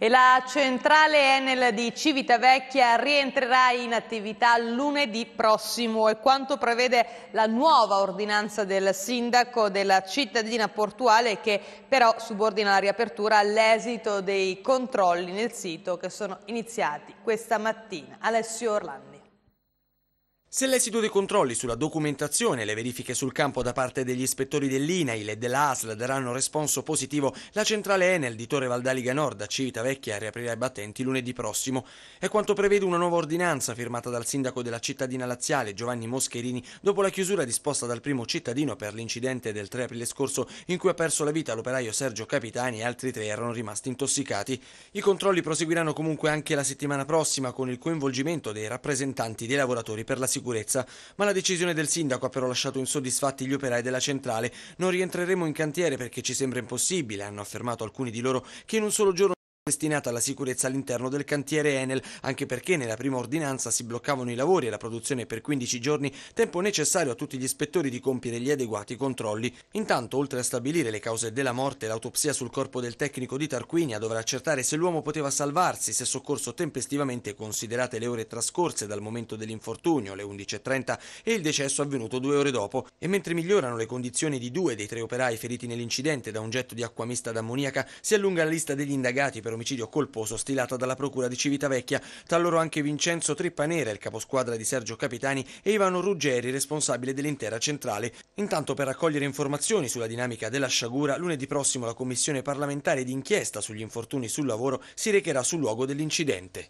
E la centrale Enel di Civitavecchia rientrerà in attività lunedì prossimo e quanto prevede la nuova ordinanza del sindaco della cittadina portuale che però subordina la riapertura all'esito dei controlli nel sito che sono iniziati questa mattina. Alessio Orlandi. Se l'esito dei controlli sulla documentazione e le verifiche sul campo da parte degli ispettori dell'INAIL e dell'ASL daranno responso positivo, la centrale Enel di Torre Valdaliga Nord a Civitavecchia riaprirà i battenti lunedì prossimo. È quanto prevede una nuova ordinanza firmata dal sindaco della cittadina laziale Giovanni Moscherini dopo la chiusura disposta dal primo cittadino per l'incidente del 3 aprile scorso in cui ha perso la vita l'operaio Sergio Capitani e altri tre erano rimasti intossicati. I controlli proseguiranno comunque anche la settimana prossima con il coinvolgimento dei rappresentanti dei lavoratori per la sicurezza sicurezza, ma la decisione del sindaco ha però lasciato insoddisfatti gli operai della centrale. Non rientreremo in cantiere perché ci sembra impossibile, hanno affermato alcuni di loro, che in un solo giorno destinata alla sicurezza all'interno del cantiere Enel, anche perché nella prima ordinanza si bloccavano i lavori e la produzione per 15 giorni, tempo necessario a tutti gli ispettori di compiere gli adeguati controlli. Intanto, oltre a stabilire le cause della morte, l'autopsia sul corpo del tecnico di Tarquinia dovrà accertare se l'uomo poteva salvarsi, se soccorso tempestivamente considerate le ore trascorse dal momento dell'infortunio, le 11.30, e il decesso avvenuto due ore dopo. E mentre migliorano le condizioni di due dei tre operai feriti nell'incidente da un getto di acqua mista d'ammoniaca, si allunga la lista degli indagati per un omicidio colposo stilata dalla Procura di Civitavecchia. Tra loro anche Vincenzo Trippanera, il caposquadra di Sergio Capitani, e Ivano Ruggeri, responsabile dell'intera centrale. Intanto per raccogliere informazioni sulla dinamica della sciagura, lunedì prossimo la Commissione parlamentare d'inchiesta sugli infortuni sul lavoro si recherà sul luogo dell'incidente.